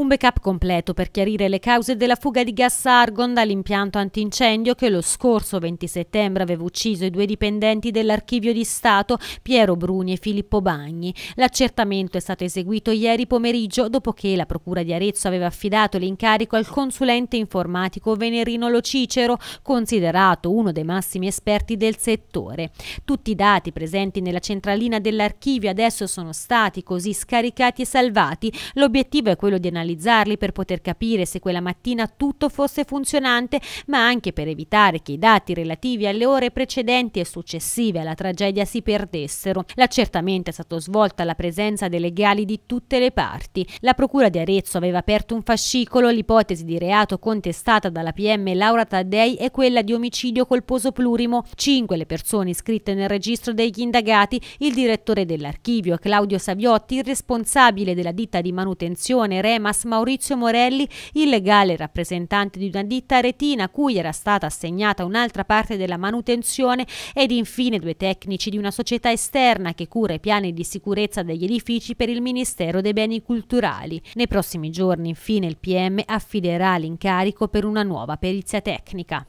Un backup completo per chiarire le cause della fuga di gas argon dall'impianto antincendio che lo scorso 20 settembre aveva ucciso i due dipendenti dell'Archivio di Stato, Piero Bruni e Filippo Bagni. L'accertamento è stato eseguito ieri pomeriggio dopo che la Procura di Arezzo aveva affidato l'incarico al consulente informatico Venerino Lo Cicero, considerato uno dei massimi esperti del settore. Tutti i dati presenti nella centralina dell'Archivio adesso sono stati così scaricati e salvati. L'obiettivo è quello di analizzare analizzarli per poter capire se quella mattina tutto fosse funzionante, ma anche per evitare che i dati relativi alle ore precedenti e successive alla tragedia si perdessero. L'accertamento è stato svolto alla presenza dei legali di tutte le parti. La Procura di Arezzo aveva aperto un fascicolo, l'ipotesi di reato contestata dalla PM Laura Taddei è quella di omicidio colposo plurimo. Cinque le persone iscritte nel registro degli indagati, il direttore dell'archivio Claudio Saviotti, il responsabile della ditta di manutenzione Remas Hamas Maurizio Morelli, il legale rappresentante di una ditta aretina cui era stata assegnata un'altra parte della manutenzione ed infine due tecnici di una società esterna che cura i piani di sicurezza degli edifici per il Ministero dei Beni Culturali. Nei prossimi giorni infine il PM affiderà l'incarico per una nuova perizia tecnica.